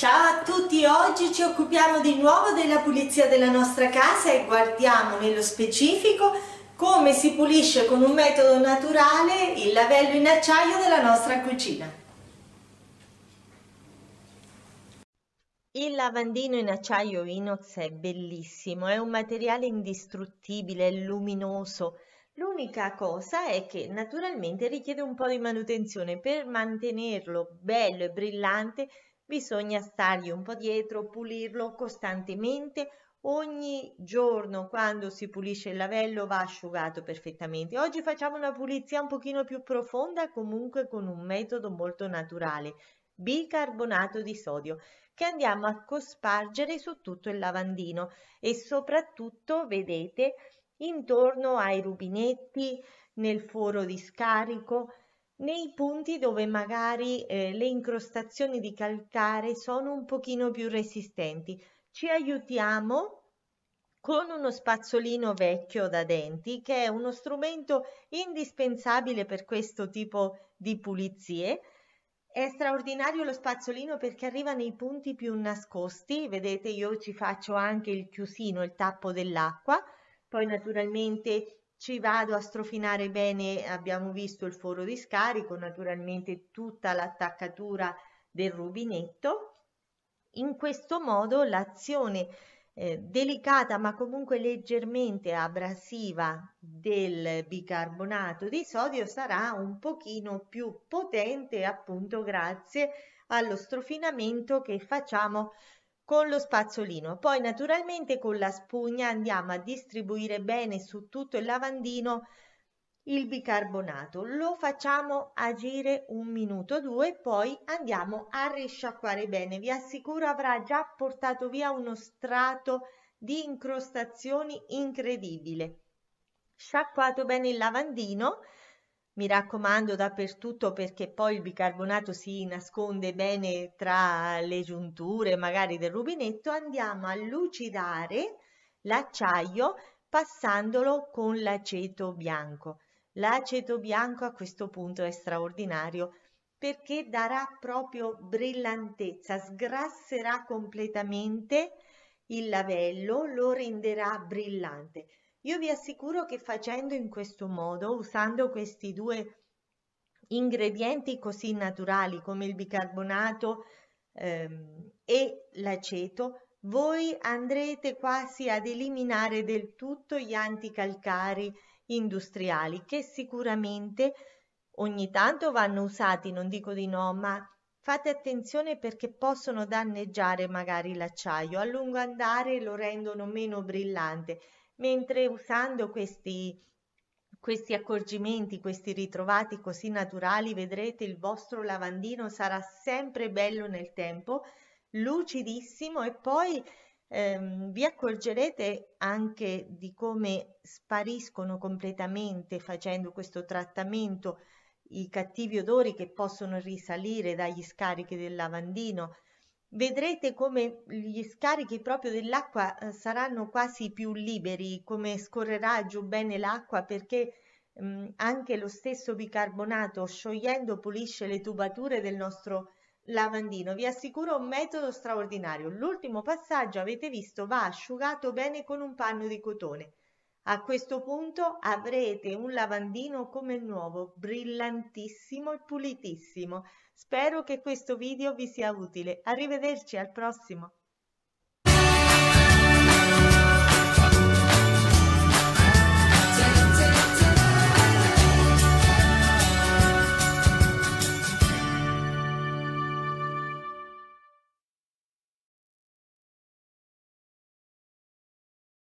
Ciao a tutti, oggi ci occupiamo di nuovo della pulizia della nostra casa e guardiamo nello specifico come si pulisce con un metodo naturale il lavello in acciaio della nostra cucina. Il lavandino in acciaio inox è bellissimo, è un materiale indistruttibile, è luminoso, L'unica cosa è che naturalmente richiede un po' di manutenzione per mantenerlo bello e brillante bisogna stargli un po' dietro, pulirlo costantemente. Ogni giorno quando si pulisce il lavello va asciugato perfettamente. Oggi facciamo una pulizia un pochino più profonda, comunque con un metodo molto naturale, bicarbonato di sodio, che andiamo a cospargere su tutto il lavandino e soprattutto, vedete, intorno ai rubinetti, nel foro di scarico, nei punti dove magari eh, le incrostazioni di calcare sono un pochino più resistenti. Ci aiutiamo con uno spazzolino vecchio da denti che è uno strumento indispensabile per questo tipo di pulizie. È straordinario lo spazzolino perché arriva nei punti più nascosti, vedete io ci faccio anche il chiusino, il tappo dell'acqua, poi naturalmente ci vado a strofinare bene, abbiamo visto il foro di scarico, naturalmente tutta l'attaccatura del rubinetto. In questo modo l'azione eh, delicata ma comunque leggermente abrasiva del bicarbonato di sodio sarà un pochino più potente appunto grazie allo strofinamento che facciamo con lo spazzolino. Poi naturalmente con la spugna andiamo a distribuire bene su tutto il lavandino il bicarbonato. Lo facciamo agire un minuto o due, poi andiamo a risciacquare bene. Vi assicuro avrà già portato via uno strato di incrostazioni incredibile. Sciacquato bene il lavandino, mi raccomando dappertutto perché poi il bicarbonato si nasconde bene tra le giunture magari del rubinetto, andiamo a lucidare l'acciaio passandolo con l'aceto bianco. L'aceto bianco a questo punto è straordinario perché darà proprio brillantezza, sgrasserà completamente il lavello, lo renderà brillante. Io vi assicuro che facendo in questo modo, usando questi due ingredienti così naturali come il bicarbonato ehm, e l'aceto, voi andrete quasi ad eliminare del tutto gli anticalcari industriali che sicuramente ogni tanto vanno usati, non dico di no, ma fate attenzione perché possono danneggiare magari l'acciaio, a lungo andare lo rendono meno brillante mentre usando questi, questi accorgimenti, questi ritrovati così naturali, vedrete il vostro lavandino sarà sempre bello nel tempo, lucidissimo e poi ehm, vi accorgerete anche di come spariscono completamente facendo questo trattamento i cattivi odori che possono risalire dagli scarichi del lavandino, vedrete come gli scarichi proprio dell'acqua eh, saranno quasi più liberi, come scorrerà giù bene l'acqua perché mh, mm, anche lo stesso bicarbonato sciogliendo pulisce le tubature del nostro lavandino. Vi assicuro un metodo straordinario. L'ultimo passaggio avete visto va asciugato bene con un panno di cotone. A questo punto avrete un lavandino come il nuovo, brillantissimo e pulitissimo. Spero che questo video vi sia utile. Arrivederci al prossimo!